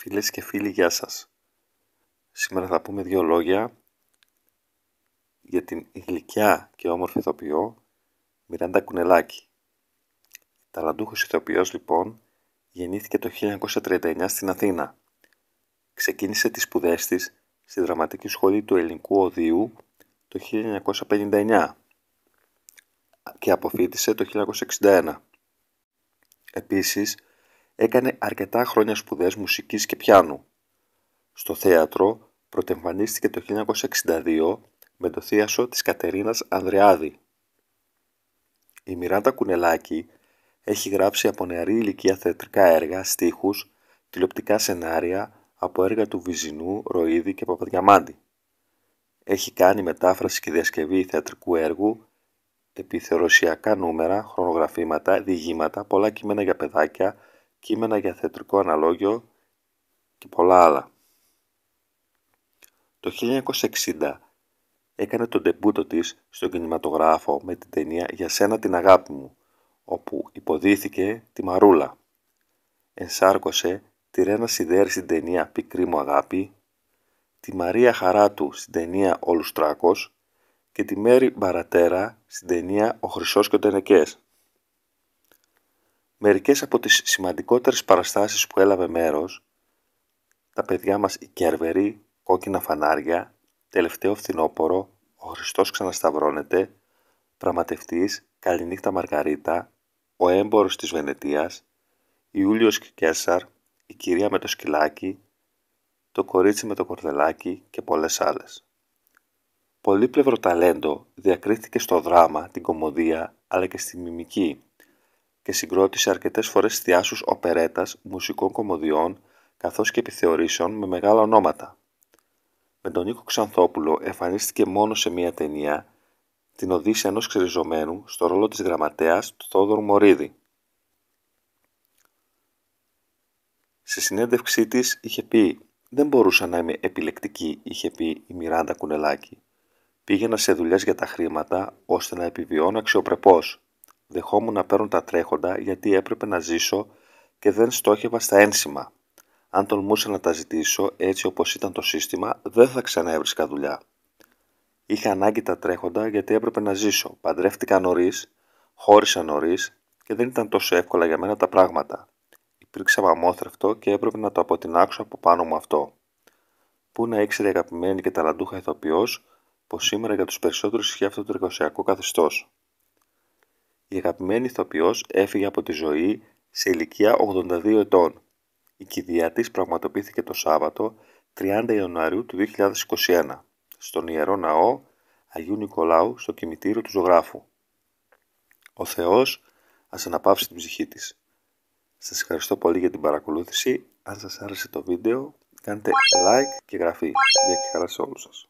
Φίλες και φίλοι, γεια σας. Σήμερα θα πούμε δύο λόγια για την γλυκιά και όμορφη ηθοποιό Μιράντα Κουνελάκη. Ταλαντούχος ηθοποιός, λοιπόν, γεννήθηκε το 1939 στην Αθήνα. Ξεκίνησε τις σπουδές της στη Δραματική Σχολή του Ελληνικού Οδείου το 1959 και αποφύτησε το 1961. Επίσης, έκανε αρκετά χρόνια σπουδές μουσικής και πιάνου. Στο θέατρο πρωτεμφανίστηκε το 1962 με το θείασο της Κατερίνας Ανδρεάδη. Η Μιράντα Κουνελάκη έχει γράψει από νεαρή ηλικία θεατρικά έργα, στίχους, τηλεοπτικά σενάρια από έργα του Βυζινού, Ροίδη και Παπαδιαμάντη. Έχει κάνει μετάφραση και διασκευή θεατρικού έργου, επιθερωσιακά νούμερα, χρονογραφήματα, διηγήματα, πολλά κείμενα για παιδάκια, κείμενα για θεατρικό αναλόγιο και πολλά άλλα. Το 1960 έκανε τον τεμπούτο της στον κινηματογράφο με την ταινία «Για σένα την αγάπη μου», όπου υποδίθηκε τη Μαρούλα. Ενσάρκωσε τη Ρένα Σιδέρη στην ταινία «Πικρή μου αγάπη», τη Μαρία Χαράτου στην ταινία «Όλους Τράκος» και τη Μέρη Μπαρατέρα στην ταινία «Ο Χρυσός και ο Τενεκές» μερικές από τις σημαντικότερες παραστάσεις που έλαβε μέρος τα παιδιά μας η Κερβερή, Κόκκινα Φανάρια, Τελευταίο Φθινόπορο, Ο Χριστός Ξανασταυρώνεται, Πραγματευτής, Καληνύχτα Μαργαρίτα, Ο Έμπορος της Βενετίας, και Κέσσαρ, Η Κυρία με το Σκυλάκι, Το Κορίτσι με το Κορδελάκι και πολλές άλλες. Πολύπλευρο ταλέντο διακρίθηκε στο δράμα, την κομμωδία αλλά και στη μιμική, και συγκρότησε αρκετές φορές θειάσους οπερέτας, μουσικών κομμωδιών, καθώς και επιθεωρήσεων με μεγάλα ονόματα. Με τον Νίκο Ξανθόπουλο εμφανίστηκε μόνο σε μία ταινία, την Οδύση ενός ξεριζωμένου, στο ρόλο της γραμματέας του Θόδωρου Μωρίδη. Σε συνέντευξή της είχε πει «Δεν μπορούσα να είμαι επιλεκτική», είχε πει η Μιράντα Κουνελάκη. «Πήγαινα σε δουλειές για τα χρήματα, ώστε να επιβιώνω αξιοπρεπώς». Δεχόμουν να παίρνω τα τρέχοντα γιατί έπρεπε να ζήσω και δεν στόχευα στα ένσημα. Αν τολμούσα να τα ζητήσω έτσι όπως ήταν το σύστημα, δεν θα έβρισκα δουλειά. Είχα ανάγκη τα τρέχοντα γιατί έπρεπε να ζήσω. Παντρεύτηκα νωρίς, χώρισα νωρίς και δεν ήταν τόσο εύκολα για μένα τα πράγματα. Υπήρξα μαμόθρευτο και έπρεπε να το αποτινάξω από πάνω μου αυτό. Πού να ήξερε αγαπημένη και ταλαντούχα ηθοποιός πως σήμερα για τους περισσότερους είχε αυτό το εργοσιακό καθεστώς η αγαπημένη ηθοποιός έφυγε από τη ζωή σε ηλικία 82 ετών. Η κηδεία της πραγματοποιήθηκε το Σάββατο 30 Ιανουαρίου του 2021 στον Ιερό Ναό Αγίου Νικολάου στο κημητήριο του Ζωγράφου. Ο Θεός ας αναπαύσει την ψυχή της. Σας ευχαριστώ πολύ για την παρακολούθηση. Αν σας άρεσε το βίντεο, κάντε like και γραφή. Γεια και χαρά σε όλους σας.